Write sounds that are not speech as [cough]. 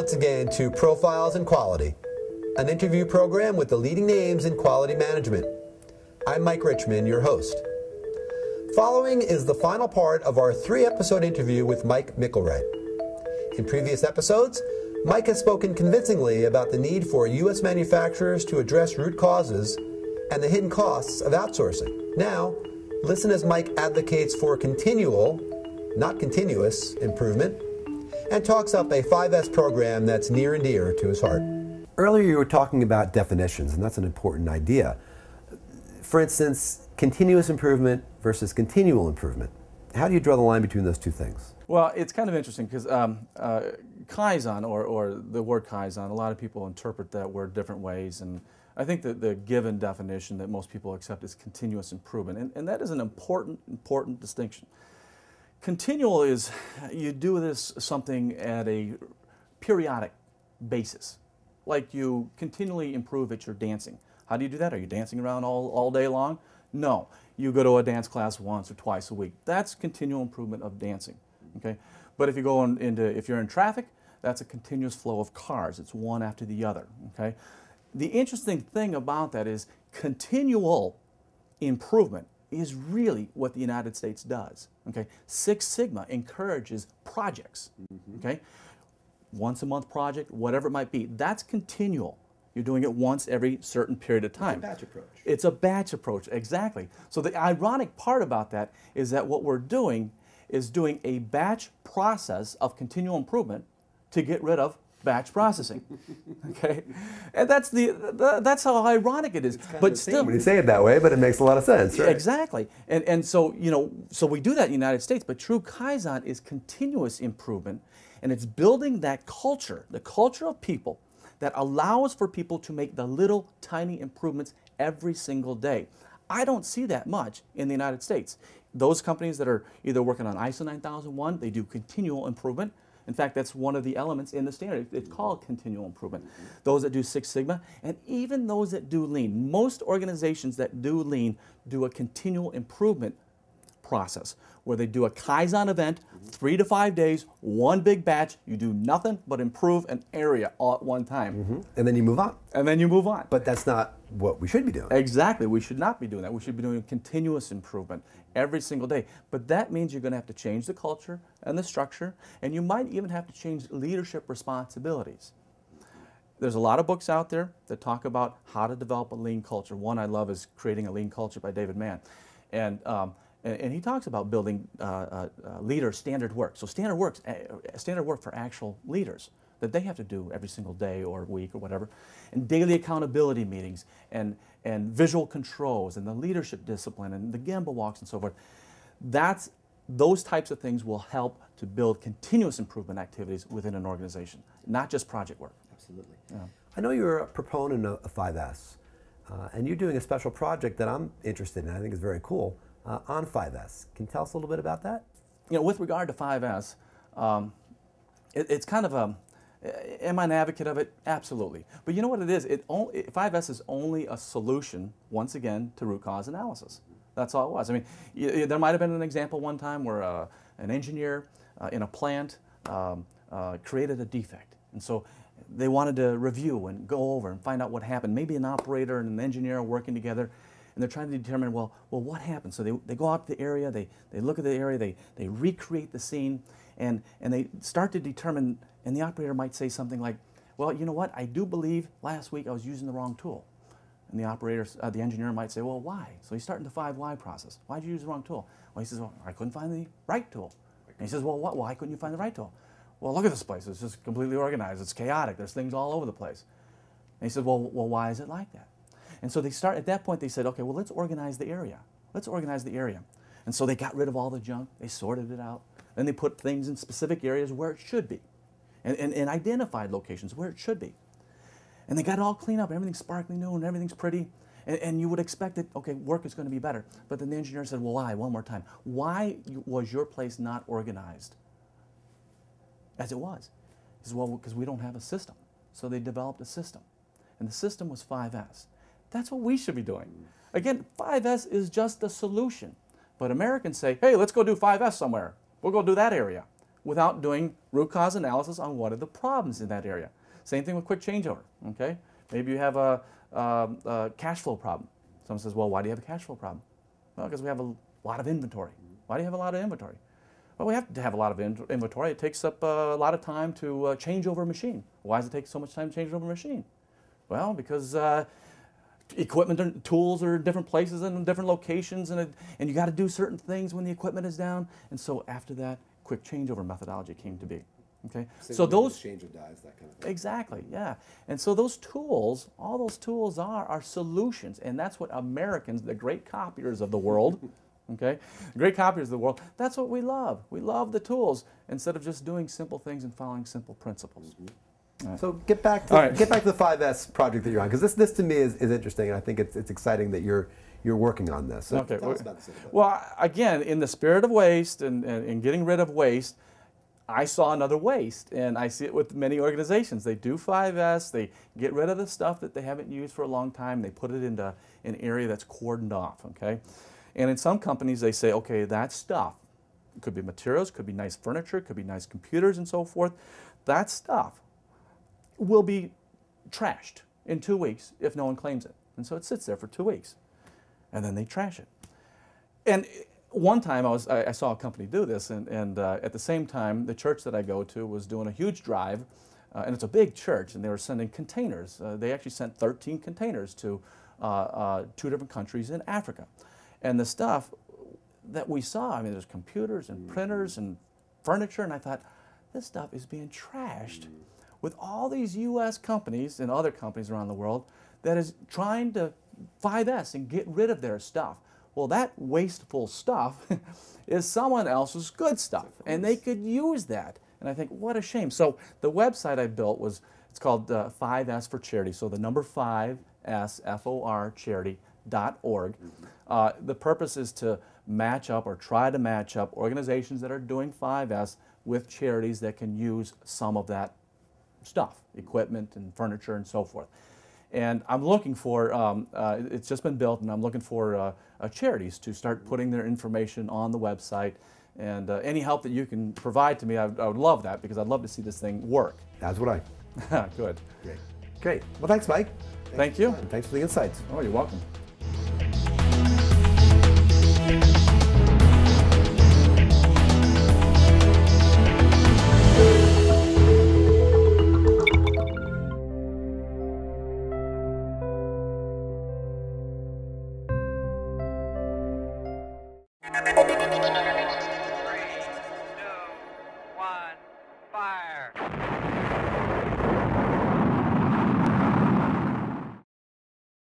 once again to Profiles in Quality, an interview program with the leading names in quality management. I'm Mike Richmond, your host. Following is the final part of our three episode interview with Mike Mickelred. In previous episodes, Mike has spoken convincingly about the need for U.S. manufacturers to address root causes and the hidden costs of outsourcing. Now, listen as Mike advocates for continual, not continuous, improvement and talks up a 5S program that's near and dear to his heart. Earlier, you were talking about definitions, and that's an important idea. For instance, continuous improvement versus continual improvement. How do you draw the line between those two things? Well, it's kind of interesting because um, uh, kaizen, or, or the word kaizen, a lot of people interpret that word different ways. And I think that the given definition that most people accept is continuous improvement. And, and that is an important, important distinction. Continual is you do this something at a periodic basis, like you continually improve at your dancing. How do you do that? Are you dancing around all, all day long? No, you go to a dance class once or twice a week. That's continual improvement of dancing, okay? But if you go on into, if you're in traffic, that's a continuous flow of cars. It's one after the other, okay? The interesting thing about that is continual improvement is really what the United States does. Okay, Six Sigma encourages projects. Mm-hmm. Okay, once a month project, whatever it might be. That's continual. You're doing it once every certain period of time. It's a batch approach. It's a batch approach, exactly. So the ironic part about that is that what we're doing is doing a batch process of continual improvement to get rid of batch processing. [laughs] Okay, and that's the, the that's how ironic it is. But still, when you say it that way, but it makes a lot of sense, right? Exactly, and and so you know, so we do that in the United States. But true kaizen is continuous improvement, and it's building that culture, the culture of people, that allows for people to make the little tiny improvements every single day. I don't see that much in the United States. Those companies that are either working on ISO 9001, they do continual improvement in fact, that's one of the elements in the standard. It's called continual improvement. Those that do Six Sigma and even those that do lean, most organizations that do lean do a continual improvement process where they do a Kaizen event, three to five days, one big batch. You do nothing but improve an area all at one time. Mm -hmm. And then you move on. And then you move on. But that's not what we should be doing. Exactly. We should not be doing that. We should be doing continuous improvement every single day. But that means you're going to have to change the culture and the structure, and you might even have to change leadership responsibilities. There's a lot of books out there that talk about how to develop a lean culture. One I love is Creating a Lean Culture by David Mann. And, um, and, and, he talks about building uh, uh, uh leader standard work. So standard, works, uh, standard work for actual leaders that they have to do every single day or week or whatever, and daily accountability meetings and, and visual controls and the leadership discipline and the gamble walks and so forth. That's, those types of things will help to build continuous improvement activities within an organization, not just project work. Absolutely. Yeah. I know you're a proponent of 5S, uh, and you're doing a special project that I'm interested in, I think is very cool, uh, on 5S. Can you tell us a little bit about that? You know, with regard to 5S, um, it, it's kind of a, Am I an advocate of it? Absolutely. But you know what it is? It only, 5S is only a solution, once again, to root cause analysis. That's all it was. I mean, there might have been an example one time where uh, an engineer uh, in a plant um, uh, created a defect. And so they wanted to review and go over and find out what happened. Maybe an operator and an engineer are working together and they're trying to determine, well, well what happened? So they, they go out to the area, they, they look at the area, they, they recreate the scene, and, and they start to determine and the operator might say something like, well, you know what? I do believe last week I was using the wrong tool. And the operator, uh, the engineer might say, well, why? So he's starting the five why process. Why did you use the wrong tool? Well, he says, well, I couldn't find the right tool. And he says, well, what? why couldn't you find the right tool? Well, look at this place. It's just completely organized. It's chaotic. There's things all over the place. And he says, well, well, why is it like that? And so they start, at that point, they said, okay, well, let's organize the area. Let's organize the area. And so they got rid of all the junk. They sorted it out. Then they put things in specific areas where it should be and, and, and identified locations where it should be. And they got it all cleaned up, everything's sparkling new and everything's pretty. And, and you would expect that, okay, work is going to be better. But then the engineer said, well, why? One more time. Why was your place not organized as it was? He said, well, because we don't have a system. So they developed a system. And the system was 5S. That's what we should be doing. Again, 5S is just the solution. But Americans say, hey, let's go do 5S somewhere. We'll go do that area without doing root cause analysis on what are the problems in that area. Same thing with quick changeover, okay? Maybe you have a, a, a cash flow problem. Someone says, well, why do you have a cash flow problem? Well, because we have a lot of inventory. Why do you have a lot of inventory? Well, we have to have a lot of inventory. It takes up a lot of time to uh, change over a machine. Why does it take so much time to change over a machine? Well, because uh, equipment and tools are in different places and different locations, and, it, and you got to do certain things when the equipment is down. And so after that, quick changeover methodology came to be. Okay, so, so those change of dies, that kind of thing. Exactly, yeah. And so those tools, all those tools are are solutions, and that's what Americans, the great copiers of the world, [laughs] okay, great copiers of the world. That's what we love. We love the tools instead of just doing simple things and following simple principles. Mm -hmm. Right. So get back to right. get back to the 5S project that you're on because this this to me is, is interesting and I think it's it's exciting that you're you're working on this. Okay. Well, again, in the spirit of waste and, and, and getting rid of waste, I saw another waste, and I see it with many organizations. They do 5S, they get rid of the stuff that they haven't used for a long time, they put it into an area that's cordoned off, okay? And in some companies, they say, okay, that stuff, could be materials, could be nice furniture, could be nice computers and so forth, that stuff will be trashed in two weeks if no one claims it. And so it sits there for two weeks and then they trash it. And one time I, was, I, I saw a company do this, and, and uh, at the same time, the church that I go to was doing a huge drive, uh, and it's a big church, and they were sending containers. Uh, they actually sent 13 containers to uh, uh, two different countries in Africa. And the stuff that we saw, I mean, there's computers and printers and furniture, and I thought, this stuff is being trashed with all these U.S. companies and other companies around the world that is trying to 5S and get rid of their stuff. Well, that wasteful stuff [laughs] is someone else's good stuff, and they could use that. And I think, what a shame. So the website I built was, it's called uh, 5S for Charity. So the number 5S, F-O-R, charity.org. Mm-hmm. Uh, the purpose is to match up or try to match up organizations that are doing 5S with charities that can use some of that stuff, equipment and furniture and so forth. And I'm looking for, um, uh, it's just been built, and I'm looking for uh, uh charities to start putting their information on the website. And uh, any help that you can provide to me, I, I would love that because I'd love to see this thing work. That's what I. [laughs] Good. Great. Great. Well, thanks, Mike. Thanks Thank you. Thanks for the insights. Oh, you're welcome. なるほど。